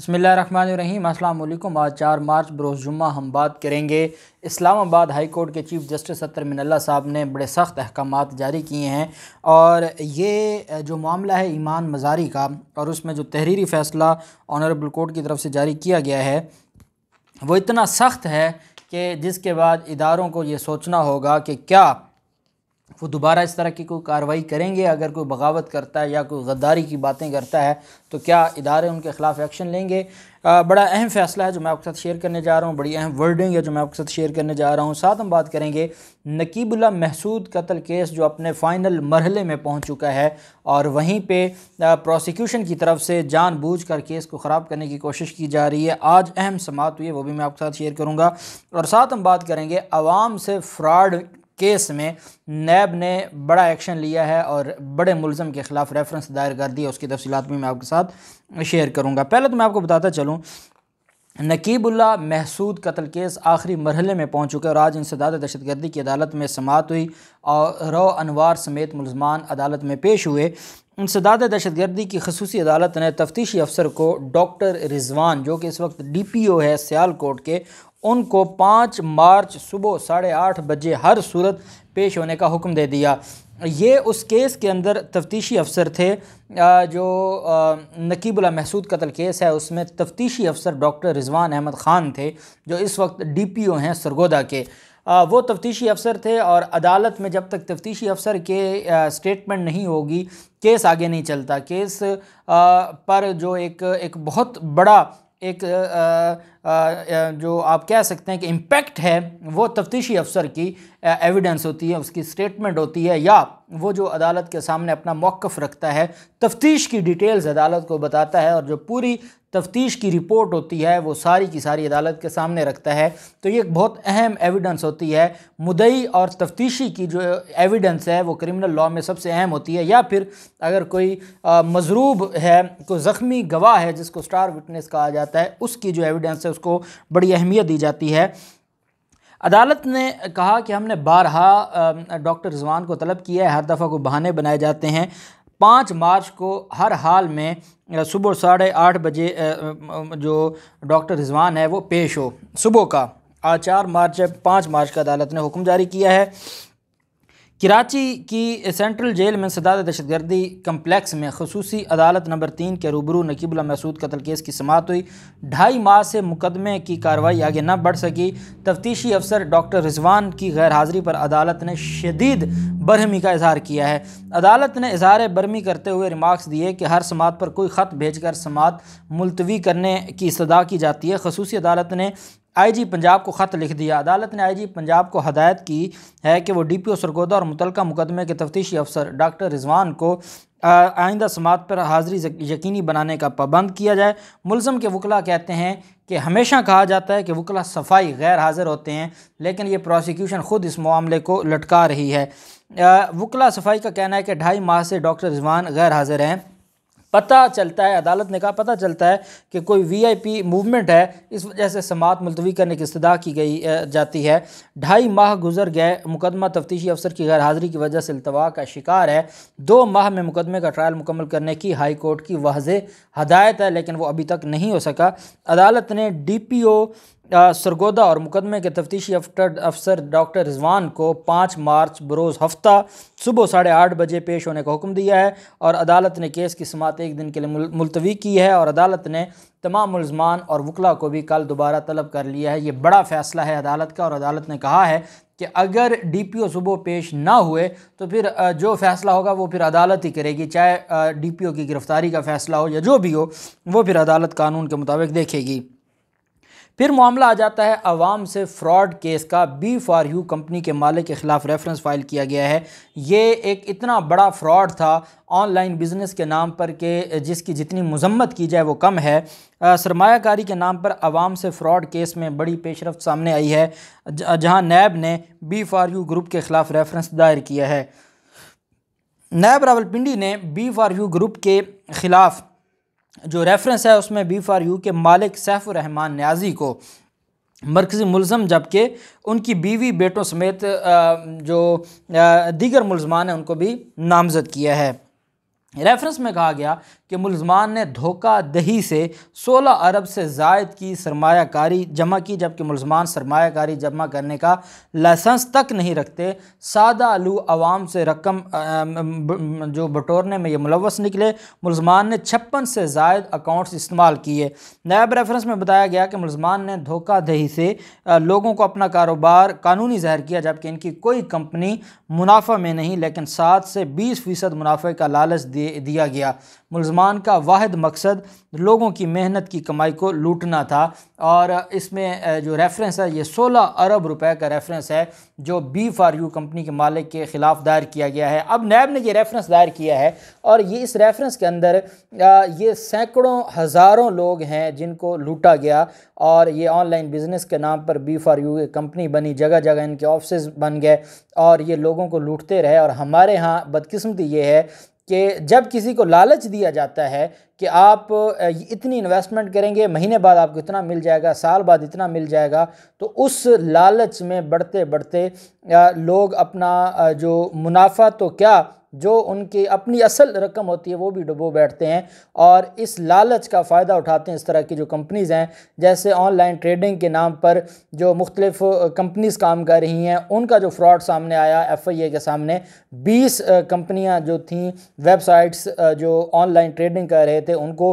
बसमीम अल्लाम आज चार मार्च बरोज़ जुम्मा हम बात करेंगे इस्लामाबाद हाई कोर्ट के चीफ़ जस्टिस सत्तर मिनल्ला साहब ने बड़े सख्त अहकाम जारी किए हैं और ये जो मामला है ईमान मजारी का और उसमें जो तहरीरी फ़ैसला ऑनरेबल कोर्ट की तरफ से जारी किया गया है वो इतना सख्त है कि जिसके बाद इदारों को ये सोचना होगा कि क्या वो दोबारा इस तरह की कोई कार्रवाई करेंगे अगर कोई बगावत करता है या कोई गद्दारी की बातें करता है तो क्या इदारे उनके ख़िलाफ़ एक्शन लेंगे आ, बड़ा अहम फ़ैसला है जो मैं आपके साथ शेयर करने जा रहा हूँ बड़ी अहम वर्डिंग है जो मैं आपके साथ शेयर करने जा रहा हूँ साथ हम बात करेंगे नकीबुल्ला महसूद कत्ल केस जो अपने फ़ाइनल मरहले में पहुँच चुका है और वहीं पर प्रोसिक्यूशन की तरफ से बूझ कर केस को ख़राब करने की कोशिश की जा रही है आज अहम समात हुई है वो भी मैं आपके साथ शेयर करूँगा और साथ हम बात करेंगे आवाम से फ्रॉड केस में नैब ने बड़ा एक्शन लिया है और बड़े मुलम के ख़िलाफ़ रेफरेंस दायर कर दिया उसकी तफसीत भी मैं आपके साथ शेयर करूँगा पहले तो मैं आपको बताता चलूँ नकीबुल्ला महसूद कत्ल केस आखिरी मरहले में पहुंच चुके और आज इंसदाद दहशतगर्दी की अदालत में समात हुई और रो अनवार समेत मुलजमान अदालत में पेश हुए इंसदाद गर्दी की खसूसी अदालत ने तफ्तीशी अफसर को डॉक्टर रिजवान जो कि इस वक्त डी पी ओ है सियालकोट के उनको पाँच मार्च सुबह साढ़े आठ बजे हर सूरत पेश होने का हुक्म दे दिया ये उस केस के अंदर तफ्तीशी अफसर थे जो नकीबुल्ला महसूद कत्ल केस है उसमें तफ्तीशी अफसर डॉक्टर रिजवान अहमद ख़ान थे जो इस वक्त डी पी ओ हैं सरगोदा के वो तफ्तीशी अफसर थे और अदालत में जब तक तफ्तीशी अफसर के स्टेटमेंट नहीं होगी केस आगे नहीं चलता केस पर जो एक एक बहुत बड़ा एक जो आप कह सकते हैं कि इम्पैक्ट है वो तफ्तीशी अफसर की एविडेंस होती है उसकी स्टेटमेंट होती है या वो जो अदालत के सामने अपना मौक़ रखता है तफ्तीश की डिटेल्स अदालत को बताता है और जो पूरी तफ्तीश की रिपोर्ट होती है वो सारी की सारी अदालत के सामने रखता है तो ये एक बहुत अहम एविडेंस होती है मुदई और तफ्तीशी की जो एविडेंस है वो क्रिमिनल लॉ में सबसे अहम होती है या फिर अगर कोई मजरूब है कोई ज़ख्मी गवाह है जिसको स्टार विटनेस कहा जाता है उसकी जो एविडेंस है उसको बड़ी अहमियत दी जाती है अदालत ने कहा कि हमने बारहा डॉक्टर रिजवान को तलब किया है हर दफ़ा को बहाने बनाए जाते हैं पाँच मार्च को हर हाल में सुबह साढ़े आठ बजे जो डॉक्टर रिजवान है वो पेश हो सुबह का चार मार्च पाँच मार्च का अदालत ने हुक्म जारी किया है कराची की सेंट्रल जेल में दहशत दहशतगर्दी कम्प्लेक्स में खसूसी अदालत नंबर तीन के रूबरू नकीबुल्ला मसूद कतल केस की समात हुई ढाई माह से मुकदमे की कार्रवाई आगे न बढ़ सकी तफ्तीशी अफसर डॉक्टर रिजवान की गैर हाज़िरी पर अदालत ने शदीद बरहमी का इजहार किया है अदालत ने इजहार बरहमी करते हुए रिमार्क्स दिए कि हर समात पर कोई ख़त भेज कर समात मुलतवी करने की सदा की जाती है खसूसी अदालत ने आईजी पंजाब को ख़त लिख दिया अदालत ने आईजी पंजाब को हदायत की है कि वो डीपीओ सरगोदा और मुतलका मुकदमे के तफ्तीशी अफसर डॉक्टर रिजवान को आइंदा समात पर हाज़िरी यकीनी बनाने का पाबंद किया जाए मुलम के वकला कहते हैं कि हमेशा कहा जाता है कि वकला सफाई गैर हाज़िर होते हैं लेकिन ये प्रोसिक्यूशन ख़ुद इस मामले को लटका रही है वकला सफाई का कहना है कि ढाई माह से डॉक्टर रिजवान गैर हाज़िर हैं पता चलता है अदालत ने कहा पता चलता है कि कोई वीआईपी मूवमेंट है इस वजह से समात मुलतवी करने की इस्तः की गई जाती है ढाई माह गुजर गए मुकदमा तफ्तीशी अफसर की गैरहाज़िरी की वजह से अल्तवा का शिकार है दो माह में मुकदमे का ट्रायल मुकम्मल करने की हाई कोर्ट की वाज हदायत है लेकिन वो अभी तक नहीं हो सका अदालत ने डी पी ओ सरगोदा और मुकदमे के तफ्तीशी अफसर डॉक्टर रिजवान को पाँच मार्च बरोज़ हफ्ता सुबह साढ़े आठ बजे पेश होने का हुक्म दिया है और अदालत ने केस की समात एक दिन के लिए मुलतवी की है और अदालत ने तमाम मुलजमान और वकला को भी कल दोबारा तलब कर लिया है ये बड़ा फ़ैसला है अदालत का और अदालत ने कहा है कि अगर डी पी ओ सुबह पेश ना हुए तो फिर जो फ़ैसला होगा वो फिर अदालत ही करेगी चाहे डी पी ओ की गिरफ़्तारी का फ़ैसला हो या जो भी हो वो फिर अदालत कानून के मुताबिक देखेगी फिर मामला आ जाता है अवाम से फ्रॉड केस का बी फॉर यू कंपनी के मालिक के ख़िलाफ़ रेफरेंस फाइल किया गया है ये एक इतना बड़ा फ्रॉड था ऑनलाइन बिज़नेस के नाम पर के जिसकी जितनी मजम्मत की जाए वो कम है सरमाकारी के नाम पर आवाम से फ्रॉड केस में बड़ी पेशरफ सामने आई है जहाँ नैब ने बी फॉर यू ग्रुप के ख़िलाफ़ रेफरेंस दायर किया है नैब रावलपिंडी ने बी फॉर यू ग्रुप के ख़िलाफ़ जो रेफरेंस है उसमें बी फार यू के मालिक सैफुररहमान न्याजी को मरकज़ी मुलम जबकि उनकी बीवी बेटों समेत जो दीगर मुलजमान हैं उनको भी नामज़द किया है रेफरेंस में कहा गया कि मुलजमान ने धोखा दही से 16 अरब से जायद की सरमाकारी जमा की जबकि मुलजमान सरमाकारी जमा करने का लाइसेंस तक नहीं रखते सादा आलू आवाम से रकम जो बटोरने में ये मुलवस निकले मुलजमान ने छप्पन से जायद अकाउंट्स इस्तेमाल किए नायब रेफरेंस में बताया गया कि मुलजमान ने धोखा दही से लोगों को अपना कारोबार कानूनी जहर किया जबकि इनकी कोई कंपनी मुनाफा में नहीं लेकिन सात से बीस फ़ीसद मुनाफे का लालच दिया दिया गया मुलजमान का वाद मकसद लोगों की मेहनत की कमाई को लूटना था और इसमें जो रेफरेंस है ये 16 अरब रुपए का रेफरेंस है जो बी फार यू कंपनी के मालिक के ख़िलाफ़ दायर किया गया है अब नैब ने ये रेफरेंस दायर किया है और ये इस रेफरेंस के अंदर ये सैकड़ों हज़ारों लोग हैं जिनको लूटा गया और ये ऑनलाइन बिज़नेस के नाम पर बी फार यू कंपनी बनी जगह जगह इनके ऑफिस बन गए और ये लोगों को लूटते रहे और हमारे यहाँ बदकस्मती ये है कि जब किसी को लालच दिया जाता है कि आप इतनी इन्वेस्टमेंट करेंगे महीने बाद आपको इतना मिल जाएगा साल बाद इतना मिल जाएगा तो उस लालच में बढ़ते बढ़ते लोग अपना जो मुनाफा तो क्या जो उनकी अपनी असल रकम होती है वो भी डुबो बैठते हैं और इस लालच का फ़ायदा उठाते हैं इस तरह की जो कंपनीज़ हैं जैसे ऑनलाइन ट्रेडिंग के नाम पर जो मुख्तलिफ कंपनीज़ काम कर रही हैं उनका जो फ्रॉड सामने आया एफ आई ए के सामने बीस कंपनियाँ जो थी वेबसाइट्स जो ऑनलाइन ट्रेडिंग कर रहे थे उनको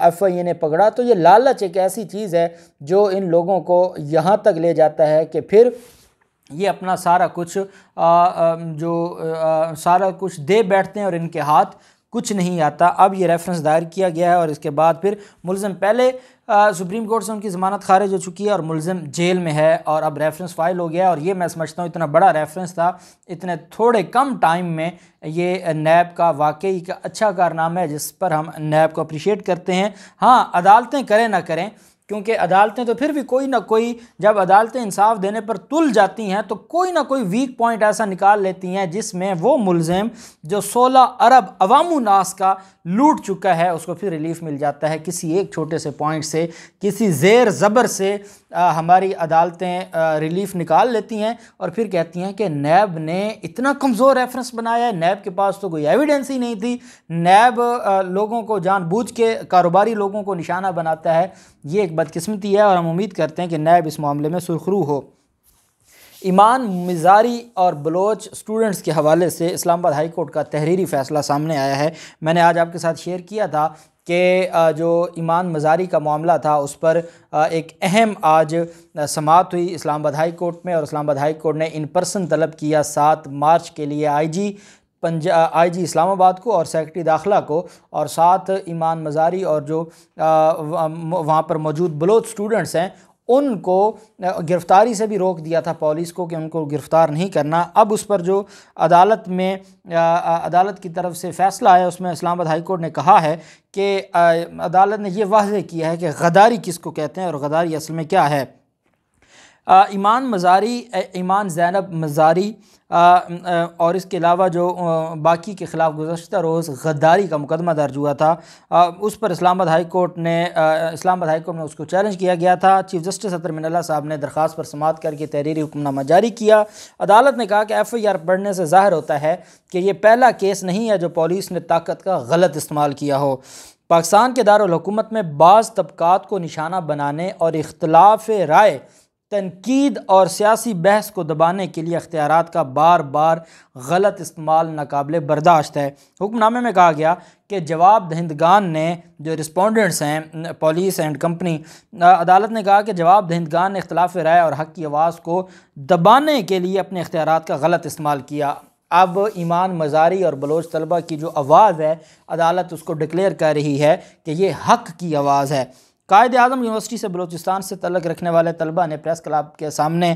एफ आई ए ने पकड़ा तो ये लालच एक ऐसी चीज़ है जो इन लोगों को यहाँ तक ले जाता है कि फिर ये अपना सारा कुछ आ, जो आ, सारा कुछ दे बैठते हैं और इनके हाथ कुछ नहीं आता अब ये रेफरेंस दायर किया गया है और इसके बाद फिर मुलम पहले आ, सुप्रीम कोर्ट से उनकी ज़मानत खारिज हो चुकी है और मुलम जेल में है और अब रेफरेंस फाइल हो गया और ये मैं समझता हूँ इतना बड़ा रेफरेंस था इतने थोड़े कम टाइम में ये नैब का वाकई का अच्छा कारनामा है जिस पर हम नैब को अप्रिशिएट करते हैं हाँ अदालतें करें ना करें क्योंकि अदालतें तो फिर भी कोई ना कोई जब अदालतें इंसाफ देने पर तुल जाती हैं तो कोई ना कोई वीक पॉइंट ऐसा निकाल लेती हैं जिसमें वो मुलजम जो 16 अरब अवाम नास का लूट चुका है उसको फिर रिलीफ मिल जाता है किसी एक छोटे से पॉइंट से किसी जेर ज़बर से आ, हमारी अदालतें आ, रिलीफ निकाल लेती हैं और फिर कहती हैं कि नैब ने इतना कमज़ोर रेफरेंस बनाया है नैब के पास तो कोई एविडेंस ही नहीं थी नैब आ, लोगों को जानबूझ के कारोबारी लोगों को निशाना बनाता है ये एक बदकस्मती है और हम उम्मीद करते हैं कि नैब इस मामले में सुरखरू हो ईमान मिजारी और बलोच स्टूडेंट्स के हवाले से इस्लामाबाद हाई कोर्ट का तहरीरी फ़ैसला सामने आया है मैंने आज आपके साथ शेयर किया था कि जो ईमान मजारी का मामला था उस पर एक अहम आज समात हुई इस्लामाबाद हाई कोर्ट में और इस्लामाबाद हाई कोर्ट ने इन पर्सन तलब किया सात मार्च के लिए आईजी पंजा आई जी इस्लामाबाद को और सेक्रेटरी दाखिला को और साथ ईमान मजारी और जो वहाँ पर मौजूद बलोच स्टूडेंट्स हैं उनको गिरफ़्तारी से भी रोक दिया था पुलिस को कि उनको गिरफ़्तार नहीं करना अब उस पर जो अदालत में अदालत की तरफ से फ़ैसला आया उसमें इस्लामाबाद हाई कोर्ट ने कहा है कि अदालत ने यह वाजे किया है कि गदारी किसको कहते हैं और गदारी असल में क्या है ईमान मज़ारी ईमान ज़ैनब मज़ारी और इसके अलावा जो बाकी के ख़िलाफ़ गुजशत रोज़ गद्दारी का मुकदमा दर्ज हुआ था उस पर इस्लामाबाद हाई कोर्ट ने इस्लामाबाद हाई कोर्ट में उसको चैलेंज किया गया था चीफ जस्टिस अतर मिनला साहब ने दरख्वास्त पर समात करके तहरीरी हुक्मनामा जारी किया अदालत ने कहा कि एफ़ आई आर पढ़ने से ज़ाहिर होता है कि यह पहला केस नहीं है जो पुलिस ने ताकत का गलत इस्तेमाल किया हो पाकिस्तान के दारकूमत में बाज़ तबक़ात को निशाना बनाने और इख्तलाफ राय तनकीद और सियासी बहस को दबाने के लिए अख्तियार का बार बार गलत इस्तेमाल नाकबिल बर्दाश्त है हुक्मनामे में कहा गया कि जवाब दहंदगान ने जो रिस्पोंडेंट्स हैं पोलिस एंड कंपनी अदालत ने कहा कि जवाब दहंदगान ने इख्तलाफ राय और हक़ की आवाज़ को दबाने के लिए अपने अख्तियार का गलत इस्तेमाल किया अब ईमान मजारी और बलोच तलबा की जो आवाज़ है अदालत उसको डिक्लेयर कर रही है कि ये हक़ की आवाज़ है कायद अजम यूनिवर्सिटी से बलोचिस्तान से तलक रखने वाले तलबा ने प्रेस क्लब के सामने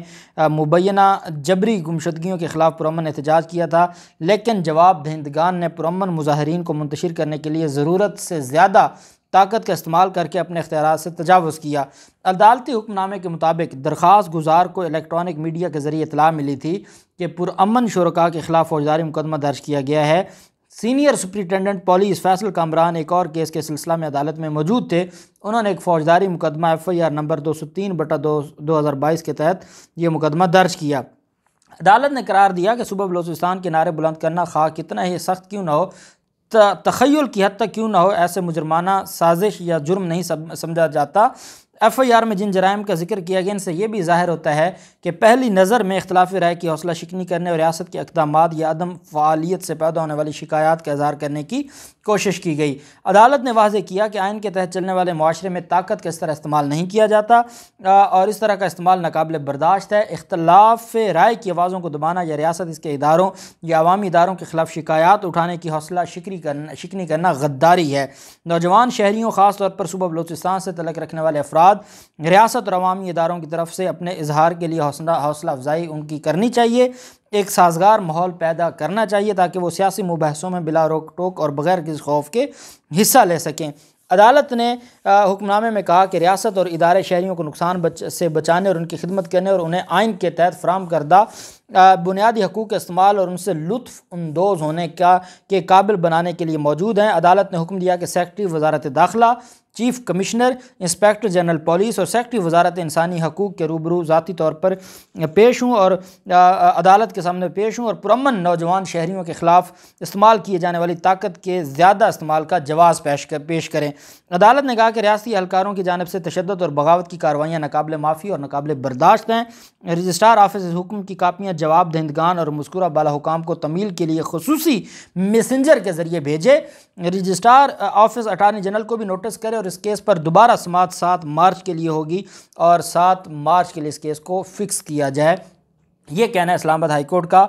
मुबैना जबरी गुमशदगियों के खिलाफ पुरमन एहतजाज किया था लेकिन जवाब दहिंदगान ने पुरमन मुजाहरीन को मुंतशिर करने के लिए ज़रूरत से ज़्यादा ताकत का इस्तेमाल करके अपने अख्तियार से तजावज़ किया अदालती हुक्मनामे के मुताबिक दरख्वास गुजार को इलेक्ट्रॉनिक मीडिया के ज़रिए इतला मिली थी कि पुरमन शुरा के खिलाफ फौजदारी मुकदमा दर्ज किया गया है senior superintendent police Faisal Kamran एक और केस के सिलसिला में अदालत में मौजूद थे उन्होंने एक फौजदारी मुकदमा एफ आई आर नंबर दो सौ तीन बटा दो दो हज़ार बाईस के तहत ये मुकदमा दर्ज किया अदालत ने करार दिया कि सुबह बलोचिस्तान के नारे बुलंद करना खा कितना ही सख्त क्यों ना हो तखयल की हद तक क्यों ना हो ऐसे मुजरमाना साजिश या जुर्म नहीं समझा जाता एफआईआर में जिन जराइम का जिक्र किया गया इनसे यह भी जाहिर होता है कि पहली नज़र में इख्लाफ राय की हौसला शिकनी करने और रियासत के इकदाम या अदम फ़ालियत से पैदा होने वाली शिकायत का इजहार करने की कोशिश की गई अदालत ने वाजे किया कि आयन के तहत चलने वाले माशरे में ताकत का इस तरह इस्तेमाल नहीं किया जाता और इस तरह का इस्तेमाल नाकबिल बर्दाश्त है इख्तलाफ राय की आवाज़ों को दबाना या रियासत इसके इदारों या आवामी इदारों के खिलाफ शिकायत उठाने की हौसला शिक्री करना शिकनी करना गद्दारी है नौजवान शहरीों खासतौर पर सुबह बलोचिस्तान से तलक रखने वाले अफराद बाद रियासत और अवामी इदारों की तरफ से अपने इजहार के लिए हौसला हौसला अफजाई उनकी करनी चाहिए एक साजगार माहौल पैदा करना चाहिए ताकि वो सियासी मुबहसों में बिला रोक टोक और बगैर किसी खौफ के हिस्सा ले सकें अदालत ने हुक्मनामे में कहा कि रियासत और इदारे शहरीों को नुकसान बच, से बचाने और उनकी खिदमत करने और उन्हें आइन के तहत फ्राहम करदा बुनियादी हकूक़ इस्तेमाल और उनसे लुत्फ़ अंदोज़ होने का के काबिल बनाने के लिए मौजूद हैं अदालत ने हुक्म दिया कि सेक्रटरी वजारत दाखिला chief commissioner inspector general police और सेक्रटरी वजारत इंसानी हकूक़ के रूबरू ज़ाती तौर पर पेश हूँ और अदालत के सामने पेश हूँ और पुरमन नौजवान शहरीों के ख़िलाफ़ इस्तेमाल किए जाने वाली ताकत के ज़्यादा इस्तेमाल का जवाब पेश कर पेश करें अदालत ने कहा कि रियासी अहलकारों की जानब से तशद और बगावत की कार्रवाइयाँ नाकबले माफ़ी और नाकबले बर्दाश्त हैं रजिस्ट्रार आफिस हुक्म की कापियाँ जवाब दहंदगान और मुस्कुरा बाला हुकाम को तमील के लिए खसूसी मैसेंजर के ज़रिए भेजे रजिस्ट्रार ऑफिस अटारनी जनरल को भी नोटिस करे और इस केस पर दोबारा समात सात मार्च के लिए होगी और सात मार्च के लिए इस केस को फिक्स किया जाए ये कहना है इस्लामाबाद हाई कोर्ट का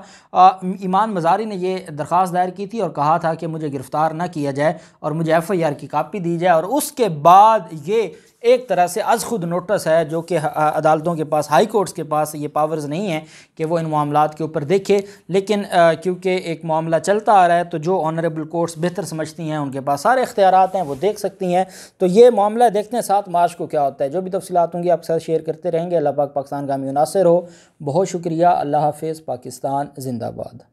ईमान मजारी ने यह दरख्वास्त दायर की थी और कहा था कि मुझे गिरफ़्तार ना किया जाए और मुझे एफ़ आई आर की कापी दी जाए और उसके बाद ये एक तरह से अज खुद नोटिस है जो कि अदालतों के पास हाई कोर्ट्स के पास ये पावर्स नहीं हैं कि वो इन मामला के ऊपर देखे लेकिन क्योंकि एक मामला चलता आ रहा है तो जो ऑनरेबल कोर्ट्स बेहतर समझती हैं उनके पास सारे इख्तियार हैं वो देख सकती हैं तो ये मामला देखते हैं सात मार्च को क्या होता है जो भी तफसीत होंगी आपके साथ शेयर करते रहेंगे अल्लाह पाक पाकिस्तान का मुनासर हो बहुत शुक्रिया अल्लाह हाफ़ पाकिस्तान जिंदाबाद